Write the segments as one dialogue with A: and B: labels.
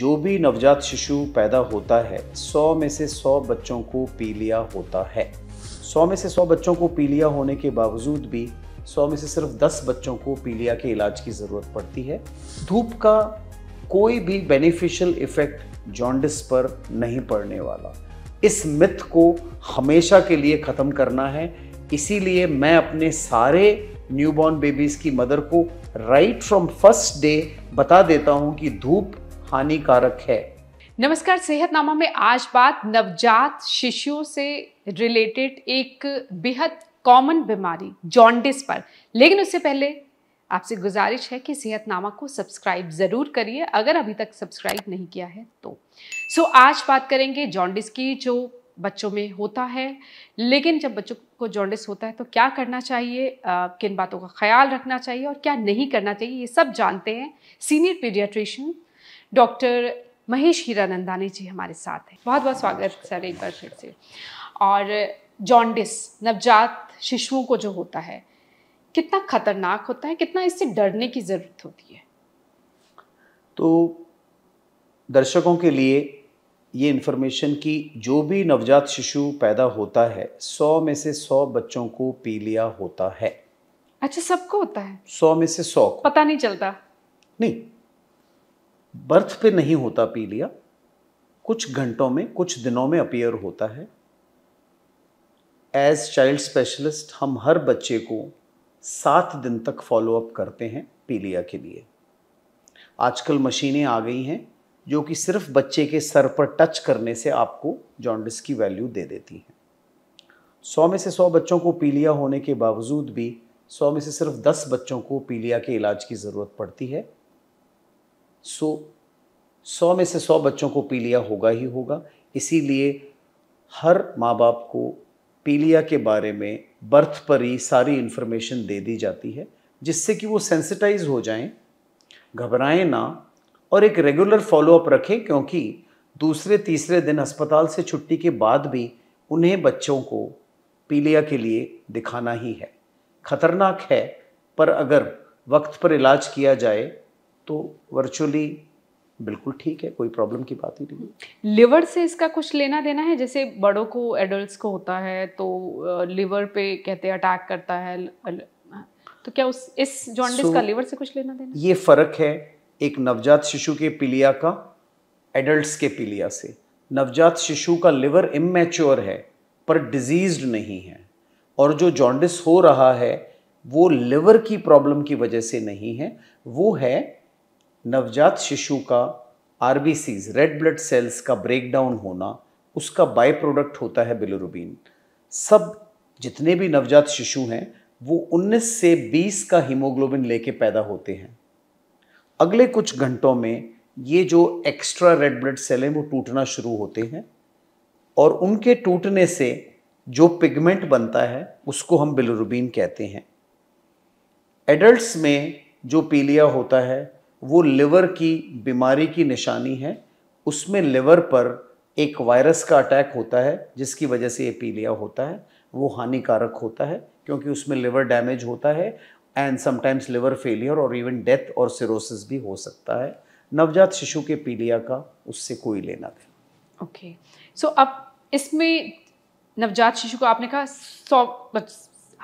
A: जो भी नवजात शिशु पैदा होता है 100 में से 100 बच्चों को पीलिया होता है 100 में से 100 बच्चों को पीलिया होने के बावजूद भी 100 में से सिर्फ 10 बच्चों को पीलिया के इलाज की ज़रूरत पड़ती है धूप का कोई भी बेनिफिशियल इफ़ेक्ट जॉन्डिस पर नहीं पड़ने वाला इस मिथ को हमेशा के लिए ख़त्म करना है इसीलिए मैं अपने सारे न्यूबॉर्न बेबीज़ की मदर को राइट फ्रॉम फर्स्ट डे बता देता हूँ कि धूप हानिकारक है
B: नमस्कार सेहतनामा में आज बात नवजात शिशुओं से रिलेटेड एक बेहद कॉमन बीमारी जॉन्डिस पर लेकिन उससे पहले आपसे गुजारिश है कि सेहतनामा को सब्सक्राइब ज़रूर करिए अगर अभी तक सब्सक्राइब नहीं किया है तो सो so, आज बात करेंगे जॉन्डिस की जो बच्चों में होता है लेकिन जब बच्चों को जॉन्डिस होता है तो क्या करना चाहिए आ, किन बातों का ख्याल रखना चाहिए और क्या नहीं करना चाहिए ये सब जानते हैं senior paediatrician doctor Mahesh Hiranandani ji हमारे साथ हैं बहुत बहुत स्वागत सर एक बार फिर से और जॉन्डिस नवजात शिशुओं को जो होता है कितना खतरनाक होता है कितना इससे डरने की ज़रूरत होती है
A: तो दर्शकों के लिए ये इन्फॉर्मेशन कि जो भी नवजात शिशु पैदा होता है सौ में से सौ बच्चों को पीलिया होता है
B: अच्छा सबको होता है
A: सौ में से सौ
B: पता नहीं चलता
A: नहीं बर्थ पे नहीं होता पीलिया कुछ घंटों में कुछ दिनों में अपीयर होता है एज चाइल्ड स्पेशलिस्ट हम हर बच्चे को सात दिन तक फॉलोअप करते हैं पीलिया के लिए आजकल मशीनें आ गई हैं जो कि सिर्फ बच्चे के सर पर टच करने से आपको जॉन्डिस की वैल्यू दे देती हैं सौ में से सौ बच्चों को पीलिया होने के बावजूद भी सौ में से सिर्फ दस बच्चों को पीलिया के इलाज की ज़रूरत पड़ती है सो सौ में से सौ बच्चों को पीलिया होगा ही होगा इसीलिए हर माँ बाप को पीलिया के बारे में बर्थ पर ही सारी इन्फॉर्मेशन दे दी जाती है जिससे कि वो सेंसिटाइज हो जाएं, घबराएं ना और एक रेगुलर फॉलोअप रखें क्योंकि दूसरे तीसरे दिन अस्पताल से छुट्टी के बाद भी उन्हें बच्चों को पीलिया के लिए दिखाना ही है खतरनाक है पर अगर वक्त पर इलाज किया जाए तो वर्चुअली बिल्कुल ठीक है कोई प्रॉब्लम की बात ही नहीं
B: लिवर से इसका कुछ लेना देना है जैसे बड़ों को एडल्ट्स को होता है तो लिवर पे कहते हैं अटैक करता है तो क्या उस इस जॉन्डिस so, का लिवर से कुछ लेना देना
A: ये फर्क है एक नवजात शिशु के पीलिया का एडल्ट्स के पीलिया से नवजात शिशु का लिवर इमेच्योर है पर डिजीज नहीं है और जो जॉन्डिस हो रहा है वो लिवर की प्रॉब्लम की वजह से नहीं है वो है नवजात शिशु का आर रेड ब्लड सेल्स का ब्रेकडाउन होना उसका बाय प्रोडक्ट होता है बिलोरुबिन सब जितने भी नवजात शिशु हैं वो 19 से 20 का हीमोग्लोबिन लेके पैदा होते हैं अगले कुछ घंटों में ये जो एक्स्ट्रा रेड ब्लड सेल हैं वो टूटना शुरू होते हैं और उनके टूटने से जो पिगमेंट बनता है उसको हम बिलोरुबिन कहते हैं एडल्ट्स में जो पीलिया होता है वो लिवर की बीमारी की निशानी है उसमें लिवर पर एक वायरस का अटैक होता है जिसकी वजह से ये पीलिया होता है वो हानिकारक होता है क्योंकि उसमें लिवर डैमेज होता है एंड समटाइम्स लिवर फेलियर और इवन डेथ और सिरोसिस भी हो सकता है नवजात शिशु के पीलिया का उससे कोई लेना देना
B: ओके सो अब इसमें नवजात शिशु को आपने कहा सौ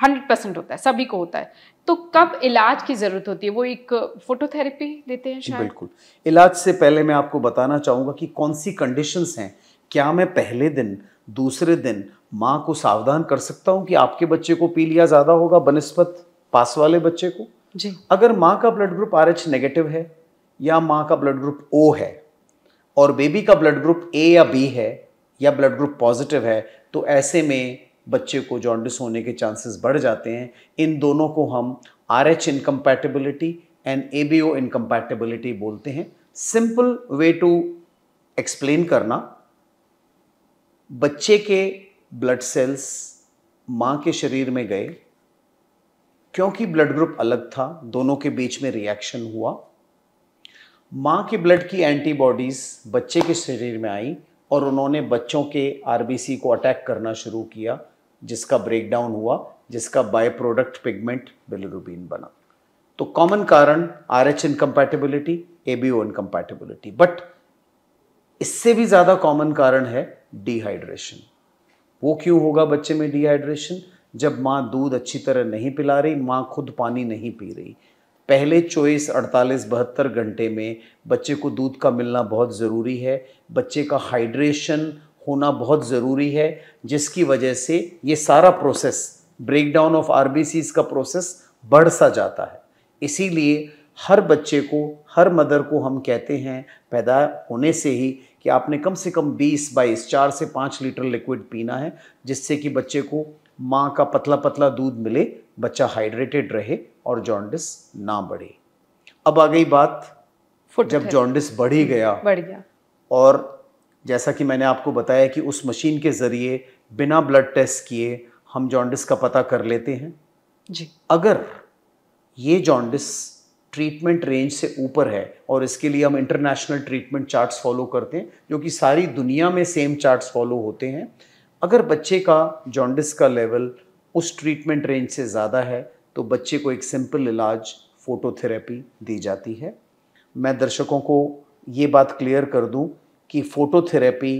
B: हंड्रेड परसेंट होता है सभी को होता है तो कब इलाज की ज़रूरत होती है वो एक फोटोथेरेपी देते हैं शायद बिल्कुल
A: इलाज से पहले मैं आपको बताना चाहूँगा कि कौन सी कंडीशंस हैं क्या मैं पहले दिन दूसरे दिन माँ को सावधान कर सकता हूँ कि आपके बच्चे को पी लिया ज़्यादा होगा बनस्पत पास वाले बच्चे को जी अगर माँ का ब्लड ग्रुप आर नेगेटिव है या माँ का ब्लड ग्रुप ओ है और बेबी का ब्लड ग्रुप ए या बी है या ब्लड ग्रुप पॉजिटिव है तो ऐसे में बच्चे को जॉन्डिस होने के चांसेस बढ़ जाते हैं इन दोनों को हम R H incompatibility and A B O incompatibility बोलते हैं सिंपल वे टू एक्सप्लेन करना बच्चे के ब्लड सेल्स माँ के शरीर में गए क्योंकि ब्लड ग्रुप अलग था दोनों के बीच में रिएक्शन हुआ माँ के ब्लड की एंटीबॉडीज़ बच्चे के शरीर में आई और उन्होंने बच्चों के आरबीसी को अटैक करना शुरू किया जिसका ब्रेकडाउन हुआ जिसका बाय प्रोडक्ट पिगमेंट बिलरूबिन बना तो कॉमन कारण R H incompatibility A B O incompatibility but इससे भी ज़्यादा कॉमन कारण है डिहाइड्रेशन वो क्यों होगा बच्चे में डिहाइड्रेशन जब माँ दूध अच्छी तरह नहीं पिला रही माँ खुद पानी नहीं पी रही पहले चौबीस अड़तालीस बहत्तर घंटे में बच्चे को दूध का मिलना बहुत ज़रूरी है बच्चे का हाइड्रेशन होना बहुत ज़रूरी है जिसकी वजह से ये सारा प्रोसेस ब्रेकडाउन ऑफ आर का प्रोसेस बढ़ सा जाता है इसीलिए हर बच्चे को हर मदर को हम कहते हैं पैदा होने से ही कि आपने कम से कम 20 बाईस चार से पाँच लीटर लिक्विड पीना है जिससे कि बच्चे को माँ का पतला पतला दूध मिले बच्चा हाइड्रेटेड रहे और जॉन्डिस ना बढ़े अब आ गई बात जब जॉन्डिस बढ़ ही गया बढ़ गया और जैसा कि मैंने आपको बताया कि उस मशीन के ज़रिए बिना ब्लड टेस्ट किए हम जॉन्डिस का पता कर लेते हैं जी अगर ये जॉन्डिस ट्रीटमेंट रेंज से ऊपर है और इसके लिए हम इंटरनेशनल ट्रीटमेंट चार्ट्स फॉलो करते हैं जो कि सारी दुनिया में सेम चार्ट्स फॉलो होते हैं अगर बच्चे का जॉन्डिस का लेवल उस ट्रीटमेंट रेंज से ज़्यादा है तो बच्चे को एक सिंपल इलाज फोटोथेरेपी दी जाती है मैं दर्शकों को ये बात क्लियर कर दूं कि फोटोथेरेपी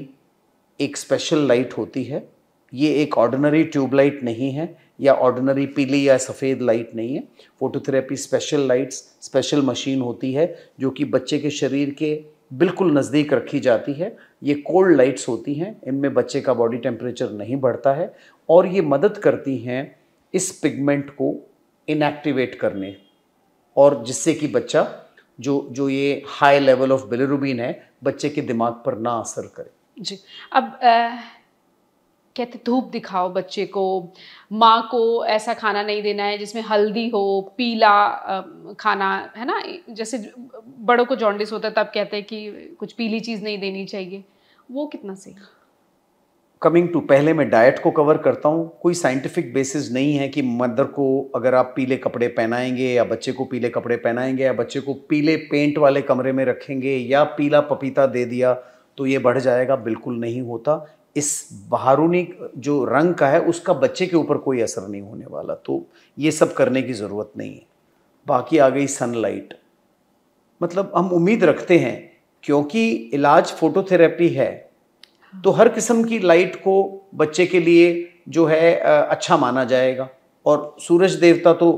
A: एक स्पेशल लाइट होती है ये एक ऑर्डिनरी ट्यूबलाइट नहीं है या ऑर्डिनरी पीली या सफ़ेद लाइट नहीं है phototherapy special lights special machine होती है जो कि बच्चे के शरीर के बिल्कुल नज़दीक रखी जाती है ये कोल्ड लाइट्स होती हैं इनमें बच्चे का बॉडी टेम्परेचर नहीं बढ़ता है और ये मदद करती हैं इस पिगमेंट को इनएक्टिवेट करने और जिससे कि बच्चा जो जो ये हाई लेवल ऑफ बिलरूबिन है बच्चे के दिमाग पर ना असर करे
B: जी अब आ, कहते धूप दिखाओ बच्चे को माँ को ऐसा खाना नहीं देना है जिसमें हल्दी हो पीला खाना है ना जैसे बड़ों को जॉन्डिस होता है तब कहते हैं कि कुछ पीली चीज़ नहीं देनी चाहिए वो कितना सही
A: कमिंग टू पहले मैं डाइट को कवर करता हूँ कोई साइंटिफिक बेसिस नहीं है कि मदर को अगर आप पीले कपड़े पहनाएंगे या बच्चे को पीले कपड़े पहनाएंगे या बच्चे को पीले पेंट वाले कमरे में रखेंगे या पीला पपीता दे दिया तो ये बढ़ जाएगा बिल्कुल नहीं होता इस बाहरूनी जो रंग का है उसका बच्चे के ऊपर कोई असर नहीं होने वाला तो ये सब करने की ज़रूरत नहीं है बाकी आ गई सनलाइट मतलब हम उम्मीद रखते हैं क्योंकि इलाज फोटोथेरेपी है तो हर किस्म की लाइट को बच्चे के लिए जो है अच्छा माना जाएगा और सूरज देवता तो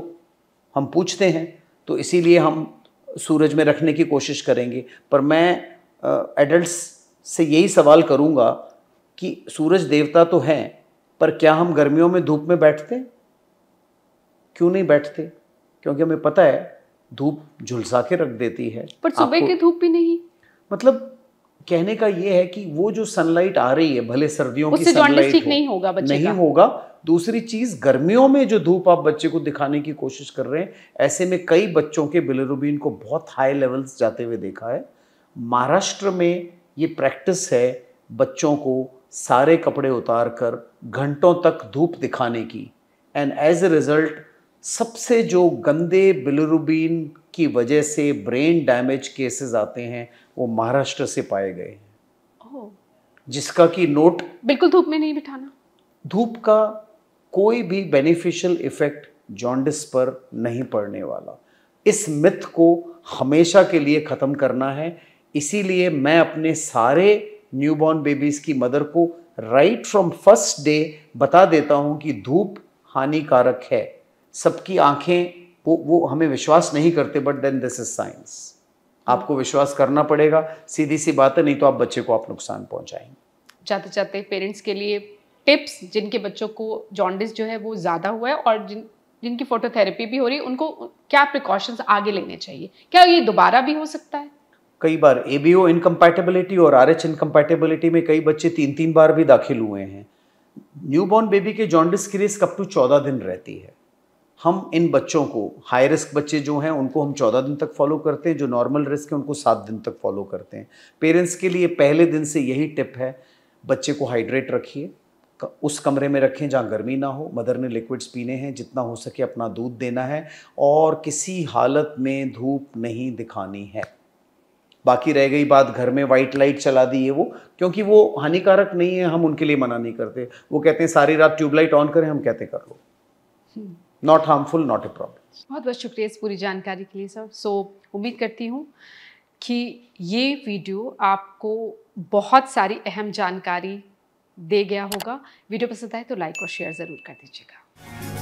A: हम पूछते हैं तो इसीलिए हम सूरज में रखने की कोशिश करेंगे पर मैं एडल्ट्स से यही सवाल करूंगा कि सूरज देवता तो हैं पर क्या हम गर्मियों में धूप में बैठते क्यों नहीं बैठते क्योंकि हमें पता है धूप झुलसा के रख देती है पर सुबह की धूप भी नहीं मतलब कहने का ये है कि वो जो सनलाइट आ रही है भले सर्दियों की सनलाइट हो, नहीं
B: होगा बच्चे नहीं का। होगा
A: दूसरी चीज गर्मियों में जो धूप आप बच्चे को दिखाने की कोशिश कर रहे हैं ऐसे में कई बच्चों के बिलरूबिन को बहुत हाई लेवल्स जाते हुए देखा है महाराष्ट्र में ये प्रैक्टिस है बच्चों को सारे कपड़े उतार कर घंटों तक धूप दिखाने की एंड एज ए रिजल्ट सबसे जो गंदे बिलरूबिन की वजह से ब्रेन डैमेज केसेस आते हैं वो महाराष्ट्र से पाए गए जिसका कि नोट
B: बिल्कुल धूप में नहीं बिठाना
A: धूप का कोई भी बेनिफिशियल इफेक्ट जॉन्डिस पर नहीं पड़ने वाला इस मिथ को हमेशा के लिए ख़त्म करना है इसीलिए मैं अपने सारे न्यूबॉर्न बेबीज़ की मदर को राइट फ्रॉम फर्स्ट डे बता देता हूं कि धूप हानिकारक है सबकी आंखें वो वो हमें विश्वास नहीं करते but then this is science आपको विश्वास करना पड़ेगा सीधी सी बात है नहीं तो आप बच्चे को आप नुकसान पहुंचाएंगे
B: जाते जाते पेरेंट्स के लिए टिप्स जिनके बच्चों को जॉन्डिस जो है वो ज़्यादा हुआ है और जिन जिनकी फोटोथेरेपी भी हो रही है उनको क्या प्रिकॉशंस आगे लेने चाहिए क्या ये दोबारा भी हो सकता है
A: कई बार ए बी ओ और आर एच इनकम्पैटिबिलिटी में कई बच्चे तीन तीन बार भी दाखिल हुए हैं बॉर्न बेबी के जॉन्डिस की रेस अप टू चौदह दिन रहती है हम इन बच्चों को हाई रिस्क बच्चे जो हैं उनको हम चौदह दिन तक फॉलो करते हैं जो नॉर्मल रिस्क है उनको सात दिन तक फॉलो करते हैं पेरेंट्स के लिए पहले दिन से यही टिप है बच्चे को हाइड्रेट रखिए उस कमरे में रखें जहाँ गर्मी ना हो मदर ने लिक्विड्स पीने हैं जितना हो सके अपना दूध देना है और किसी हालत में धूप नहीं दिखानी है बाकी रह गई बात घर में वाइट लाइट चला दी है वो क्योंकि वो हानिकारक नहीं है हम उनके लिए मना नहीं करते वो कहते हैं सारी रात ट्यूबलाइट ऑन करें हम कहते कर लो हम्म। Not harmful not a problem
B: बहुत बहुत शुक्रिया इस पूरी जानकारी के लिए सर सो so, उम्मीद करती हूँ कि ये वीडियो आपको बहुत सारी अहम जानकारी दे गया होगा वीडियो पसंद आए तो लाइक और शेयर ज़रूर कर दीजिएगा